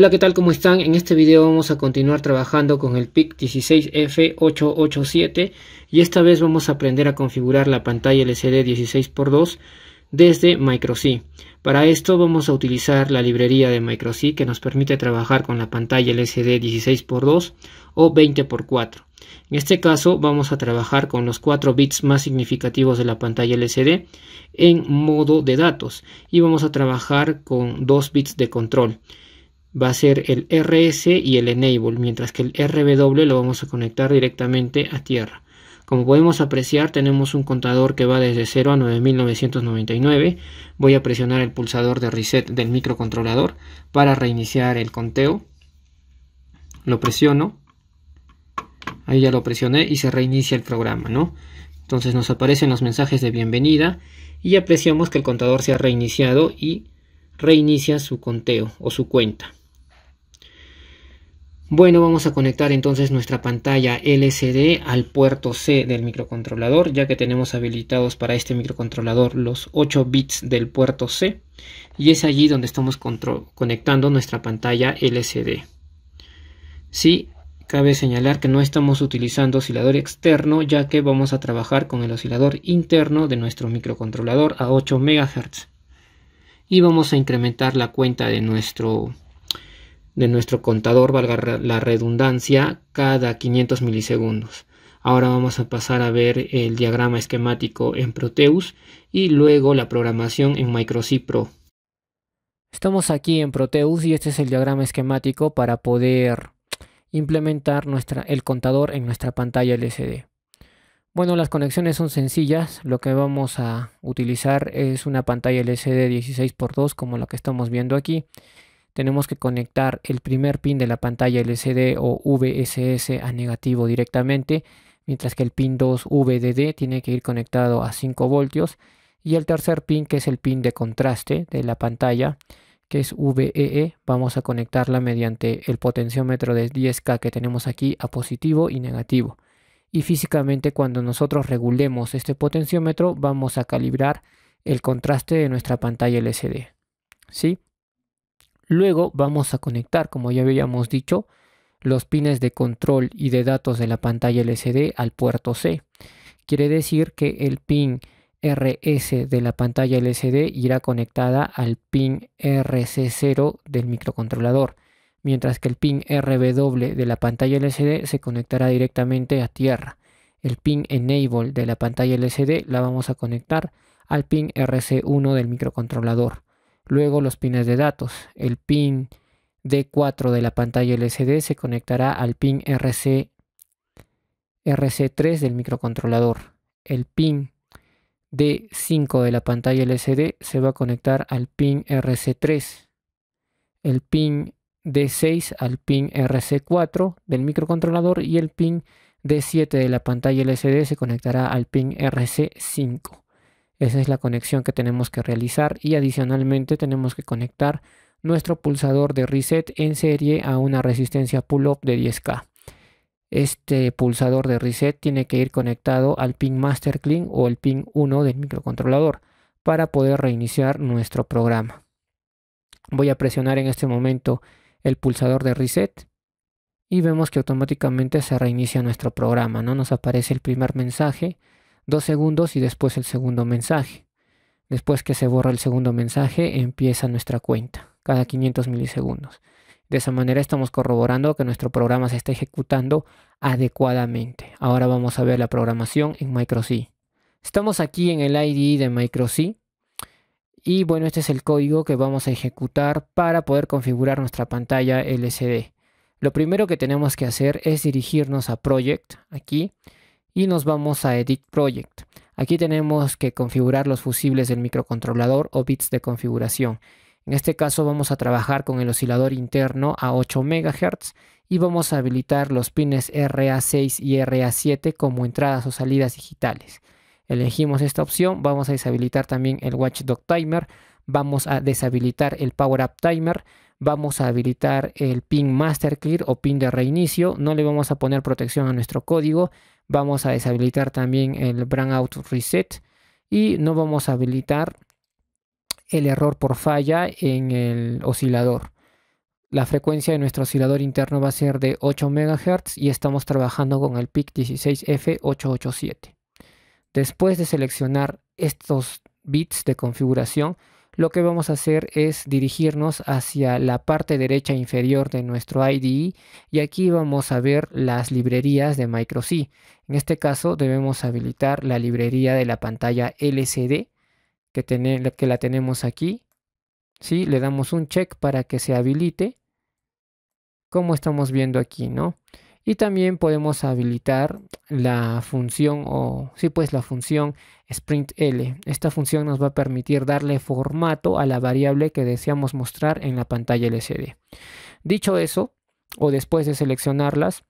Hola qué tal cómo están, en este video vamos a continuar trabajando con el PIC 16F887 y esta vez vamos a aprender a configurar la pantalla LCD 16x2 desde MicroC. Para esto vamos a utilizar la librería de MicroC que nos permite trabajar con la pantalla LCD 16x2 o 20x4. En este caso vamos a trabajar con los 4 bits más significativos de la pantalla LCD en modo de datos y vamos a trabajar con 2 bits de control va a ser el RS y el Enable, mientras que el RW lo vamos a conectar directamente a tierra. Como podemos apreciar tenemos un contador que va desde 0 a 9999. Voy a presionar el pulsador de reset del microcontrolador para reiniciar el conteo. Lo presiono. Ahí ya lo presioné y se reinicia el programa, ¿no? Entonces nos aparecen los mensajes de bienvenida y apreciamos que el contador se ha reiniciado y reinicia su conteo o su cuenta. Bueno, vamos a conectar entonces nuestra pantalla LCD al puerto C del microcontrolador, ya que tenemos habilitados para este microcontrolador los 8 bits del puerto C, y es allí donde estamos conectando nuestra pantalla LCD. Sí, cabe señalar que no estamos utilizando oscilador externo, ya que vamos a trabajar con el oscilador interno de nuestro microcontrolador a 8 MHz. Y vamos a incrementar la cuenta de nuestro de nuestro contador, valga la redundancia, cada 500 milisegundos. Ahora vamos a pasar a ver el diagrama esquemático en Proteus y luego la programación en MicroC Pro. Estamos aquí en Proteus y este es el diagrama esquemático para poder implementar nuestra, el contador en nuestra pantalla LCD. Bueno, las conexiones son sencillas. Lo que vamos a utilizar es una pantalla LCD 16x2 como la que estamos viendo aquí tenemos que conectar el primer pin de la pantalla LCD o VSS a negativo directamente, mientras que el pin 2 VDD tiene que ir conectado a 5 voltios y el tercer pin que es el pin de contraste de la pantalla que es VEE, e, vamos a conectarla mediante el potenciómetro de 10K que tenemos aquí a positivo y negativo. Y físicamente cuando nosotros regulemos este potenciómetro vamos a calibrar el contraste de nuestra pantalla LCD. ¿Sí? Luego vamos a conectar, como ya habíamos dicho, los pines de control y de datos de la pantalla LCD al puerto C. Quiere decir que el pin RS de la pantalla LCD irá conectada al pin RC0 del microcontrolador, mientras que el pin RW de la pantalla LCD se conectará directamente a tierra. El pin Enable de la pantalla LCD la vamos a conectar al pin RC1 del microcontrolador. Luego los pines de datos. El pin D4 de la pantalla LCD se conectará al pin RC, 3 del microcontrolador. El pin D5 de la pantalla LCD se va a conectar al pin RC3. El pin D6 al pin RC4 del microcontrolador y el pin D7 de la pantalla LCD se conectará al pin RC5. Esa es la conexión que tenemos que realizar y adicionalmente tenemos que conectar nuestro pulsador de reset en serie a una resistencia pull-up de 10K. Este pulsador de reset tiene que ir conectado al pin master clean o el pin 1 del microcontrolador para poder reiniciar nuestro programa. Voy a presionar en este momento el pulsador de reset y vemos que automáticamente se reinicia nuestro programa, ¿no? Nos aparece el primer mensaje dos segundos y después el segundo mensaje. Después que se borra el segundo mensaje, empieza nuestra cuenta, cada 500 milisegundos. De esa manera estamos corroborando que nuestro programa se está ejecutando adecuadamente. Ahora vamos a ver la programación en MicroC. Estamos aquí en el ID de MicroC. Y bueno, este es el código que vamos a ejecutar para poder configurar nuestra pantalla LCD. Lo primero que tenemos que hacer es dirigirnos a Project, aquí, y nos vamos a Edit Project. Aquí tenemos que configurar los fusibles del microcontrolador o bits de configuración. En este caso vamos a trabajar con el oscilador interno a 8 MHz y vamos a habilitar los pines RA6 y RA7 como entradas o salidas digitales. Elegimos esta opción, vamos a deshabilitar también el Watchdog Timer, vamos a deshabilitar el Power Up Timer, vamos a habilitar el pin Master Clear o pin de reinicio, no le vamos a poner protección a nuestro código, Vamos a deshabilitar también el out Reset y no vamos a habilitar el error por falla en el oscilador. La frecuencia de nuestro oscilador interno va a ser de 8 MHz y estamos trabajando con el PIC 16F887. Después de seleccionar estos bits de configuración, lo que vamos a hacer es dirigirnos hacia la parte derecha inferior de nuestro IDE y aquí vamos a ver las librerías de MicroC. En este caso debemos habilitar la librería de la pantalla LCD que, la tenemos aquí. ¿sí? Le damos un check para que se habilite como estamos viendo aquí, ¿no? Y también podemos habilitar la función o sí pues la función sprintl. Esta función nos va a permitir darle formato a la variable que deseamos mostrar en la pantalla LCD. Dicho eso, o después de seleccionarlas,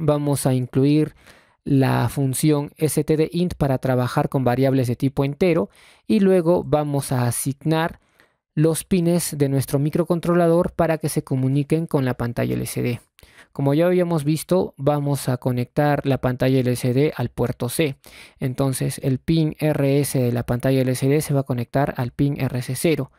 vamos a incluir la función stdInt para trabajar con variables de tipo entero y luego vamos a asignar los pines de nuestro microcontrolador para que se comuniquen con la pantalla LCD. Como ya habíamos visto, vamos a conectar la pantalla LCD al puerto C. Entonces el pin RS de la pantalla LCD se va a conectar al pin RC0.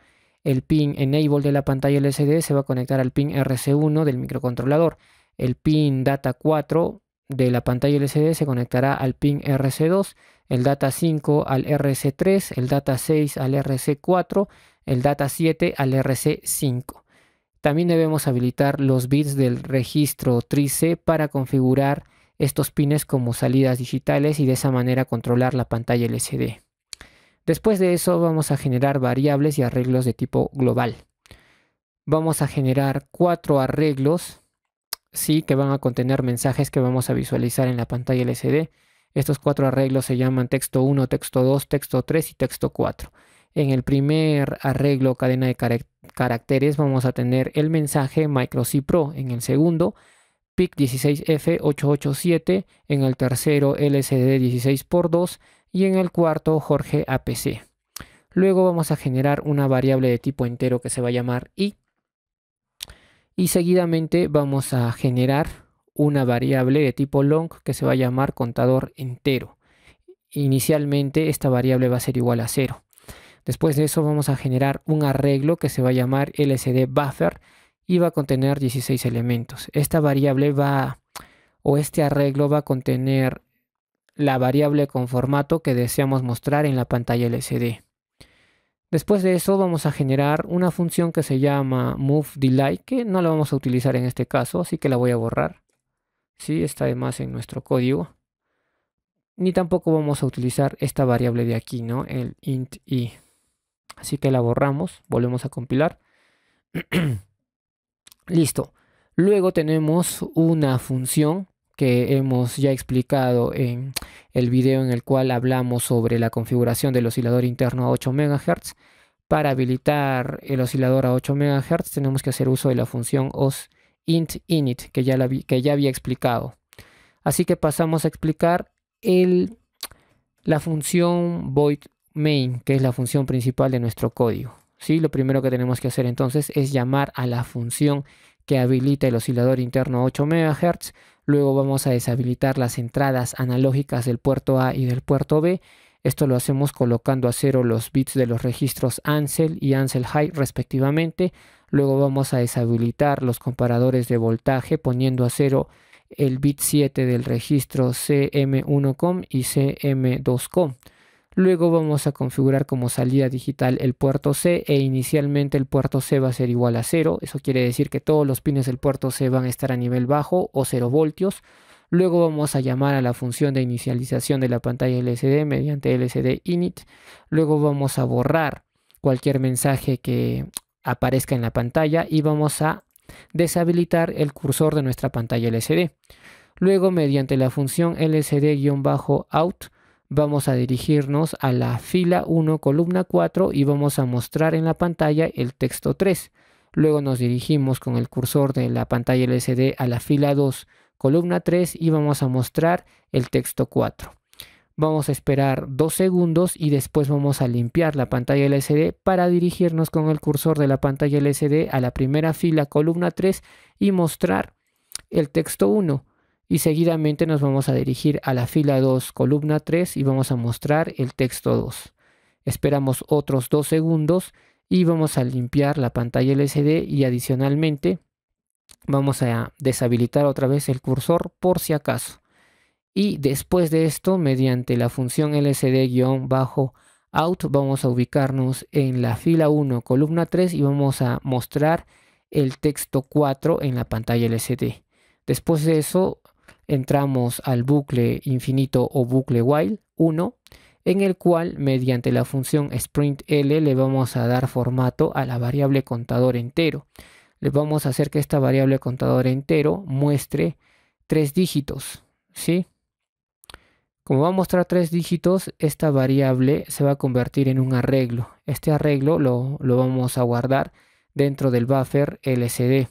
El pin Enable de la pantalla LCD se va a conectar al pin RC1 del microcontrolador. El pin Data 4 de la pantalla LCD se conectará al pin RC2, el Data 5 al RC3, el Data 6 al RC4, el Data 7 al RC5. También debemos habilitar los bits del registro TRICE para configurar estos pines como salidas digitales y de esa manera controlar la pantalla LCD. Después de eso vamos a generar variables y arreglos de tipo global. Vamos a generar cuatro arreglos sí que van a contener mensajes que vamos a visualizar en la pantalla LCD. Estos cuatro arreglos se llaman texto 1, texto 2, texto 3 y texto 4. En el primer arreglo cadena de caracteres vamos a tener el mensaje MicroC Pro. En el segundo, PIC 16F887. En el tercero, LCD 16x2. Y en el cuarto, Jorge APC. Luego vamos a generar una variable de tipo entero que se va a llamar i. Y seguidamente vamos a generar una variable de tipo long que se va a llamar contador entero. Inicialmente esta variable va a ser igual a 0. Después de eso vamos a generar un arreglo que se va a llamar LCD buffer y va a contener 16 elementos. Esta variable va o este arreglo va a contener la variable con formato que deseamos mostrar en la pantalla LCD. Después de eso vamos a generar una función que se llama moveDelay que no la vamos a utilizar en este caso, así que la voy a borrar. Sí, está además en nuestro código. Ni tampoco vamos a utilizar esta variable de aquí, ¿no? El int i. Así que la borramos, volvemos a compilar. Listo. Luego tenemos una función que hemos ya explicado en el video en el cual hablamos sobre la configuración del oscilador interno a 8 MHz. Para habilitar el oscilador a 8 MHz tenemos que hacer uso de la función osIntInit que ya, que ya había explicado. Así que pasamos a explicar el, la función void main, que es la función principal de nuestro código. ¿sí? Lo primero que tenemos que hacer entonces es llamar a la función que habilita el oscilador interno 8 MHz. Luego vamos a deshabilitar las entradas analógicas del puerto A y del puerto B. Esto lo hacemos colocando a cero los bits de los registros Ansel y Ansel High respectivamente. Luego vamos a deshabilitar los comparadores de voltaje poniendo a cero el bit 7 del registro CM1COM y CM2COM. Luego vamos a configurar como salida digital el puerto C e inicialmente el puerto C va a ser igual a 0. Eso quiere decir que todos los pines del puerto C van a estar a nivel bajo o 0 voltios. Luego vamos a llamar a la función de inicialización de la pantalla LCD mediante LCD init. Luego vamos a borrar cualquier mensaje que aparezca en la pantalla y vamos a deshabilitar el cursor de nuestra pantalla LCD. Luego mediante la función LCD-out vamos a dirigirnos a la fila 1, columna 4 y vamos a mostrar en la pantalla el texto 3. Luego nos dirigimos con el cursor de la pantalla LCD a la fila 2, columna 3 y vamos a mostrar el texto 4. Vamos a esperar 2 segundos y después vamos a limpiar la pantalla LCD para dirigirnos con el cursor de la pantalla LCD a la primera fila, columna 3 y mostrar el texto 1 y seguidamente nos vamos a dirigir a la fila 2, columna 3 y vamos a mostrar el texto 2. Esperamos otros 2 segundos y vamos a limpiar la pantalla LCD y adicionalmente vamos a deshabilitar otra vez el cursor por si acaso. Y después de esto, mediante la función LCD-out, vamos a ubicarnos en la fila 1, columna 3 y vamos a mostrar el texto 4 en la pantalla LCD. Después de eso, entramos al bucle infinito o bucle while 1, en el cual mediante la función sprintl le vamos a dar formato a la variable contador entero. Le vamos a hacer que esta variable contador entero muestre tres dígitos, ¿sí? Como va a mostrar tres dígitos, esta variable se va a convertir en un arreglo. Este arreglo lo, lo vamos a guardar dentro del buffer LCD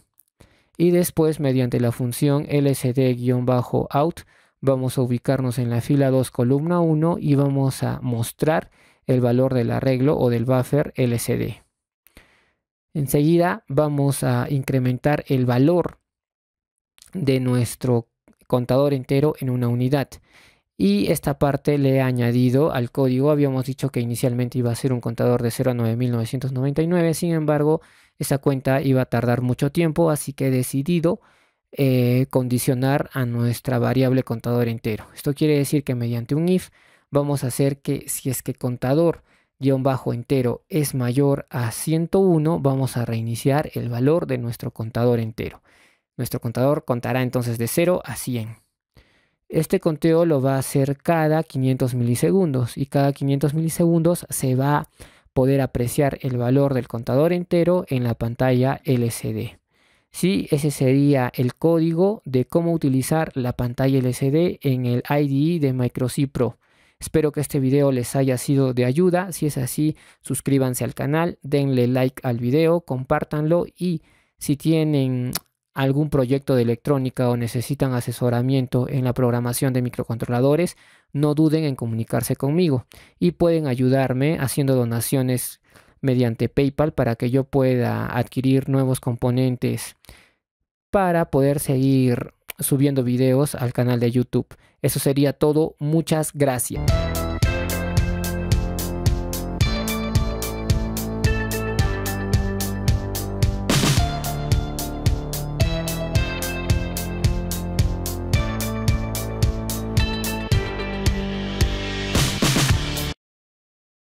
y después mediante la función lsd-out vamos a ubicarnos en la fila 2 columna 1 y vamos a mostrar el valor del arreglo o del buffer lsd. Enseguida vamos a incrementar el valor de nuestro contador entero en una unidad. Y esta parte le he añadido al código. Habíamos dicho que inicialmente iba a ser un contador de 0 a 9.999. Sin embargo, esa cuenta iba a tardar mucho tiempo, así que he decidido eh, condicionar a nuestra variable contador entero. Esto quiere decir que mediante un if vamos a hacer que si es que contador bajo entero es mayor a 101, vamos a reiniciar el valor de nuestro contador entero. Nuestro contador contará entonces de 0 a 100. Este conteo lo va a hacer cada 500 milisegundos y cada 500 milisegundos se va poder apreciar el valor del contador entero en la pantalla LCD. Sí, ese sería el código de cómo utilizar la pantalla LCD en el IDE de MicroC Pro. Espero que este video les haya sido de ayuda. Si es así, suscríbanse al canal, denle like al video, compártanlo y si tienen algún proyecto de electrónica o necesitan asesoramiento en la programación de microcontroladores, no duden en comunicarse conmigo y pueden ayudarme haciendo donaciones mediante PayPal para que yo pueda adquirir nuevos componentes para poder seguir subiendo videos al canal de YouTube. Eso sería todo. Muchas gracias.